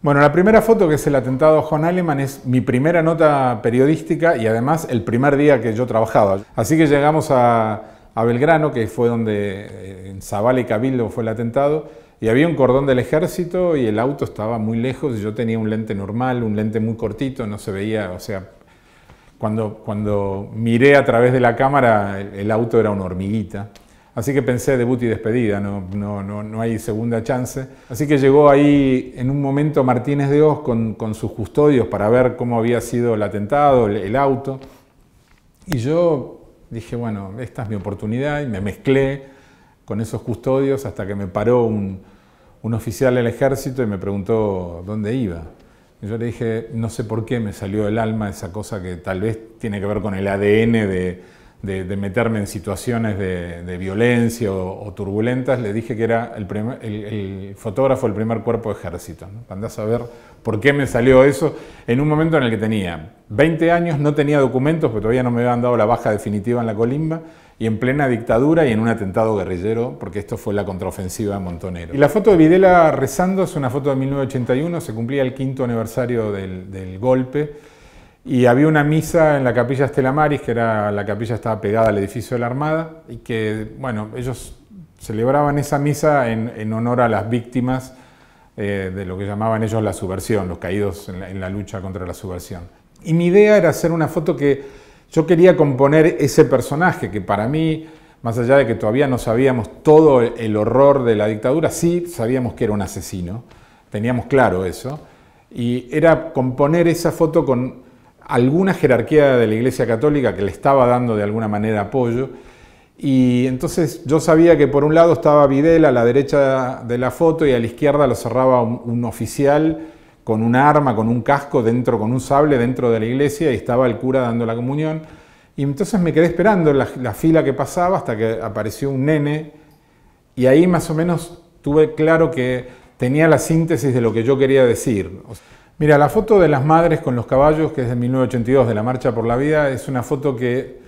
Bueno, la primera foto que es el atentado a John es mi primera nota periodística y además el primer día que yo trabajaba. Así que llegamos a, Belgrano, que fue donde eh, en Zabal y Cabildo fue el atentado, y había un cordón del ejército y el auto estaba muy lejos yo tenía un lente normal, un lente muy cortito, no se veía, o sea, cuando, cuando miré a través de la cámara el auto era una hormiguita. Así que pensé debut y despedida, no, no, no, no, hay segunda chance. Así que llegó ahí en un momento Martínez de Oz con, sus custodios para ver cómo había sido el atentado, el, auto. Y yo dije, bueno, esta es mi oportunidad y me mezclé con esos custodios hasta que me paró un, un oficial del ejército y me preguntó dónde iba. Y yo le dije, no sé por qué me salió del alma esa cosa que tal vez tiene que ver con el ADN de, de, meterme en situaciones de, violencia o, turbulentas, le dije que era el, el, fotógrafo del primer cuerpo de ejército. ¿no? a ver por qué me salió eso en un momento en el que tenía 20 años, no tenía documentos, porque todavía no me habían dado la baja definitiva en la colimba, y en plena dictadura y en un atentado guerrillero, porque esto fue la contraofensiva de Montonero. Y la foto de Videla rezando es una foto de 1981, se cumplía el quinto aniversario del golpe. Y había una misa en la capilla Estela Maris, que era la capilla estaba pegada al edificio de la Armada, y que, bueno, ellos celebraban esa misa en, honor a las víctimas eh, de lo que llamaban ellos la subversión, los caídos en la, lucha contra la subversión. Y mi idea era hacer una foto que yo quería componer ese personaje, que para mí, más allá de que todavía no sabíamos todo el horror de la dictadura, sí sabíamos que era un asesino, teníamos claro eso, y era componer esa foto con alguna jerarquía de la Iglesia Católica que le estaba dando de alguna manera apoyo. Y entonces yo sabía que por un lado estaba videla a la derecha de la foto y a la izquierda lo cerraba un, oficial con un arma, con un casco dentro, con un sable dentro de la iglesia y estaba el cura dando la comunión. Y entonces me quedé esperando la, la fila que pasaba hasta que apareció un nene y ahí más o menos tuve claro que tenía la síntesis de lo que yo quería decir. Mira, la foto de las madres con los caballos, que es de 1982, de la Marcha por la Vida, es una foto que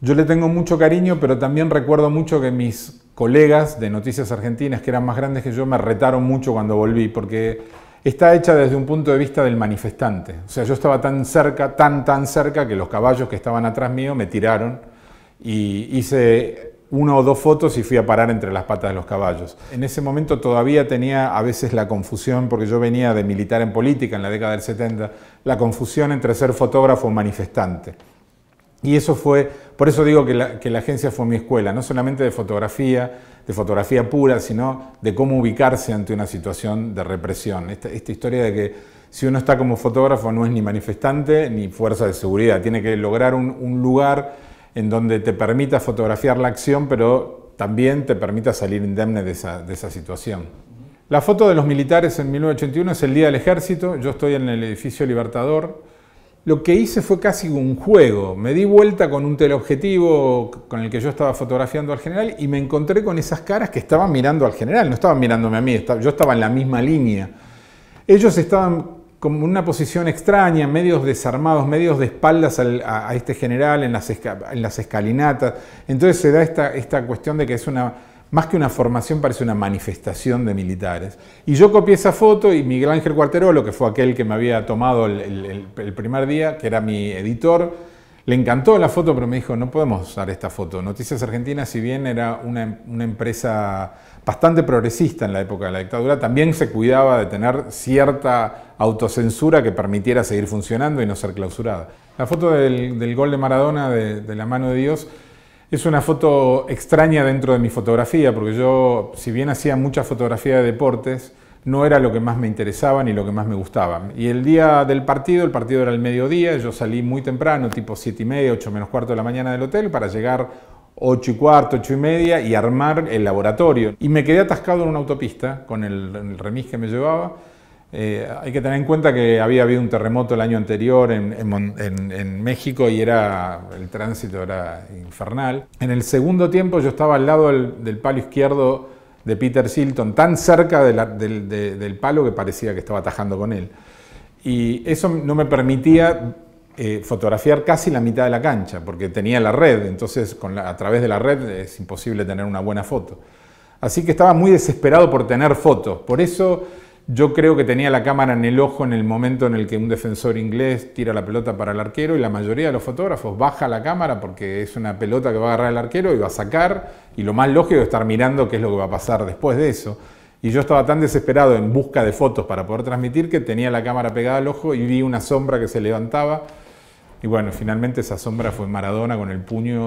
yo le tengo mucho cariño, pero también recuerdo mucho que mis colegas de Noticias Argentinas, que eran más grandes que yo, me retaron mucho cuando volví, porque está hecha desde un punto de vista del manifestante. O sea, yo estaba tan cerca, tan, tan cerca, que los caballos que estaban atrás mío me tiraron y hice una o dos fotos y fui a parar entre las patas de los caballos. En ese momento todavía tenía a veces la confusión, porque yo venía de militar en política en la década del 70, la confusión entre ser fotógrafo o manifestante. Y eso fue, por eso digo que la, agencia fue mi escuela, no solamente de fotografía, de fotografía pura, sino de cómo ubicarse ante una situación de represión. Esta, historia de que si uno está como fotógrafo no es ni manifestante ni fuerza de seguridad, tiene que lograr un lugar en donde te permita fotografiar la acción, pero también te permita salir indemne de esa, situación. La foto de los militares en 1981 es el Día del Ejército, yo estoy en el edificio Libertador. Lo que hice fue casi un juego, me di vuelta con un teleobjetivo con el que yo estaba fotografiando al general y me encontré con esas caras que estaban mirando al general, no estaban mirándome a mí, yo estaba en la misma línea. Ellos estaban como una posición extraña, medios desarmados, medios de espaldas a, este general en las, escalinatas. Entonces se da esta, cuestión de que es más que una formación, parece una manifestación de militares. Y yo copié esa foto y Miguel Ángel lo que fue aquel que me había tomado el primer día, que era mi editor, le encantó la foto, pero me dijo, no podemos usar esta foto. Noticias Argentinas, si bien era em-, una, empresa bastante progresista en la época de la dictadura, también se cuidaba de tener cierta autocensura que permitiera seguir funcionando y no ser clausurada. La foto del, gol de Maradona, de, de la mano de Dios, es una foto extraña dentro de mi fotografía, porque yo, si bien hacía mucha fotografía de deportes, no era lo que más me interesaba ni lo que más me gustaba. Y el día del partido, el partido era el mediodía, yo salí muy temprano, tipo 7 y media, 8 menos cuarto de la mañana del hotel, para llegar 8 y cuarto, 8 y media y armar el laboratorio. Y me quedé atascado en una autopista con el, remis que me llevaba. Eh, hay que tener en cuenta que había habido un terremoto el año anterior en, México y era, el tránsito era infernal. En el segundo tiempo yo estaba al lado del palo izquierdo de Peter Shilton, tan cerca del, palo que parecía que estaba tajando con él. Y eso no me permitía eh, fotografiar casi la mitad de la cancha, porque tenía la red, entonces a través de la red es imposible tener una buena foto. Así que estaba muy desesperado por tener fotos. Por eso yo creo que tenía la cámara en el ojo en el momento en el que un defensor inglés tira la pelota para el arquero y la mayoría de los fotógrafos baja la cámara porque es una pelota que va a agarrar el arquero y va a sacar y lo más lógico es estar mirando qué es lo que va a pasar después de eso. Y yo estaba tan desesperado en busca de fotos para poder transmitir que tenía la cámara pegada al ojo y vi una sombra que se levantaba y bueno, finalmente esa sombra fue Maradona con el puño.